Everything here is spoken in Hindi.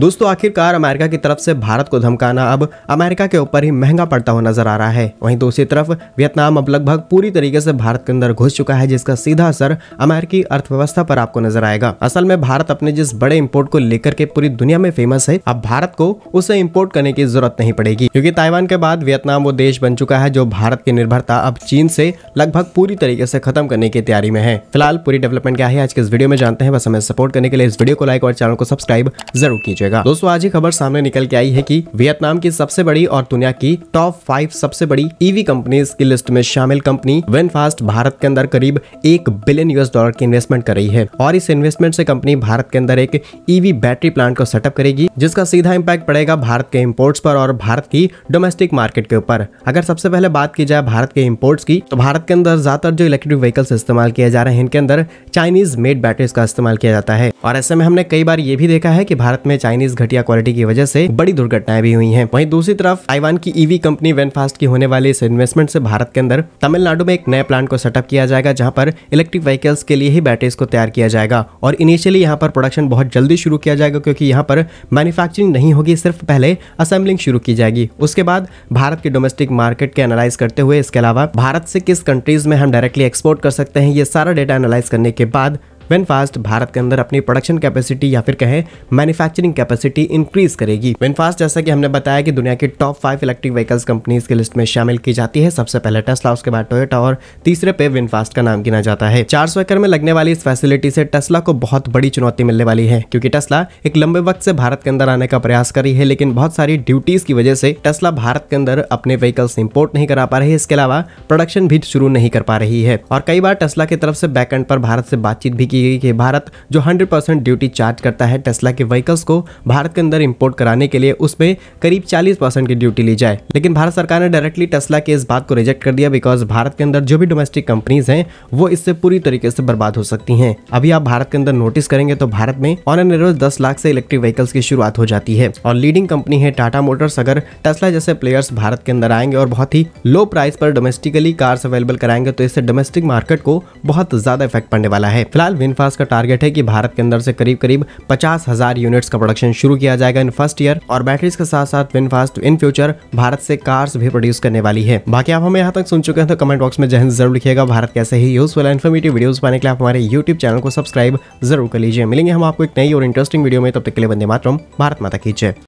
दोस्तों आखिरकार अमेरिका की तरफ से भारत को धमकाना अब अमेरिका के ऊपर ही महंगा पड़ता हुआ नजर आ रहा है वहीं दूसरी तरफ वियतनाम अब लगभग पूरी तरीके से भारत के अंदर घुस चुका है जिसका सीधा असर अमेरिकी अर्थव्यवस्था पर आपको नजर आएगा असल में भारत अपने जिस बड़े इम्पोर्ट को लेकर के पूरी दुनिया में फेमस है अब भारत को उसे इम्पोर्ट करने की जरूरत नहीं पड़ेगी क्यूँकी ताइवान के बाद वियतनाम वो देश बन चुका है जो भारत की निर्भरता अब चीन से लगभग पूरी तरीके से खत्म करने की तैयारी में है फिलहाल पूरी डेवलपमेंट क्या है आज के इस वीडियो में जानते हैं बस हमें सपोर्ट करने के लिए इस वीडियो को लाइक और चैनल को सब्सक्राइब जरूर कीजिए कीजिएगा दोस्तों आज ही खबर सामने निकल के आई है की वियतनाम की सबसे बड़ी और दुनिया की टॉप फाइव सबसे बड़ी ईवी e कंपनी की लिस्ट में शामिल कंपनी वेनफास्ट भारत के अंदर करीब एक बिलियन यूएस डॉलर की इन्वेस्टमेंट कर रही है और इस इन्वेस्टमेंट से कंपनी भारत के अंदर एक ईवी बैटरी प्लांट को सेटअप करेगी जिसका सीधा इम्पैक्ट पड़ेगा भारत के इम्पोर्ट्स पर और भारत की डोमेस्टिक मार्केट के ऊपर अगर सबसे पहले बात की जाए भारत के इम्पोर्ट्स की तो भारत के अंदर ज्यादातर जो इलेक्ट्रिक व्हीकल्स इस्तेमाल किए जा रहे हैं इनके अंदर चाइनीज मेड बैटरीज का इस्तेमाल किया जाता है और ऐसे में हमने कई बार ये भी देखा है की भारत में चाइनीज घटिया क्वालिटी की वजह से बड़ी दुर्घटनाएं भी हुई है वही दूसरी तरफ ताइवान की ईवी कंपनी वेनफास्ट की होने वाली इस इन्वेस्टमेंट से भारत के अंदर तमिलनाडु में एक नए प्लांट को सेटअप किया जाएगा जहां पर इलेक्ट्रिक व्हीकल्स के लिए ही बैटरीज को तैयार किया जाएगा और इनिशियली यहाँ पर प्रोडक्शन बहुत जल्दी शुरू किया जाएगा क्योंकि यहाँ पर मैन्युफैक्चरिंग नहीं होगी सिर्फ पहले असेंबलिंग शुरू की जाएगी उसके बाद भारत के डोमेस्टिक मार्केट के एनालाइज करते हुए इसके अलावा भारत से किस कंट्रीज में हम डायरेक्टली एक्सपोर्ट कर सकते हैं ये सारा डेटा एनालाइज करने के बाद वेनफास्ट भारत के अंदर अपनी प्रोडक्शन कैपेसिटी या फिर कहें मैन्युफैक्चरिंग कैपेसिटी इंक्रीज करेगी वेनफास्ट जैसा कि हमने बताया कि दुनिया की top five electric vehicles companies की लिस्ट में शामिल की जाती है सबसे पहले टेस्ला उसके बाद टोयोटा और तीसरे पे विनफास्ट का नाम गिना जाता है चार सौ एकड़ में लगने वाली इस फैसिलिटी से टेस्ला को बहुत बड़ी चुनौती मिलने वाली है क्योंकि टेस्ला एक लंबे वक्त से भारत के अंदर आने का प्रयास कर रही है लेकिन बहुत सारी ड्यूटीज की वजह से टेस्ला भारत के अंदर अपने व्हीकल्स इम्पोर्ट नहीं करा पा रही है इसके अलावा प्रोडक्शन भी शुरू नहीं कर पा रही है और कई बार टेस्ला की तरफ से बैकएंड पर भारत से बातचीत भी की की गई कि भारत जो 100% ड्यूटी चार्ज करता है टेस्ला के व्हीकल्स को भारत के अंदर इंपोर्ट कराने के लिए उसमें करीब 40% की ड्यूटी ली जाए लेकिन भारत सरकार ने डायरेक्टली टेस्ला के इस बात को रिजेक्ट कर दिया बिकॉज भारत के अंदर जो भी डोमेस्टिक कंपनीज हैं वो इससे पूरी तरीके से बर्बाद हो सकती हैं अभी आप भारत के अंदर नोटिस करेंगे तो भारत में ऑन एन एवरेज दस लाख से इलेक्ट्रिक व्हीकल्स की शुरुआत हो जाती है और लीडिंग कंपनी है टाटा मोटर्स अगर टेस्ला जैसे प्लेयर्स भारत के अंदर आएंगे और बहुत ही लो प्राइस पर डोमेस्टिकली कार्स अवेलेबल कराएंगे तो इससे डोमेस्टिक मार्केट को बहुत ज्यादा इफेक्ट पड़ने वाला है फिलहाल इनफास का टारगेट है कि भारत के अंदर से करीब करीब पचास हजार यूनिट्स का प्रोडक्शन शुरू किया जाएगा इन फर्स्ट ईयर और बैटरीज के साथ साथ विनफास्ट इन फ्यूचर भारत से कार्स भी प्रोड्यूस करने वाली है बाकी आप हमें यहाँ तक सुन चुके हैं तो कमेंट बॉक्स में जहन जरूर लिखिएगा भारत कैसे ही यूजफुल इन्फॉर्मेटिव वीडियोज पाने के लिए आप हमारे यूट्यूब चैनल को सब्सक्राइब जरूर कर लीजिए मिलेंगे हम आपको एक नई और इंटरेस्टिंग वीडियो में तब तक के लिए बंदे मातरम भारत माता की जय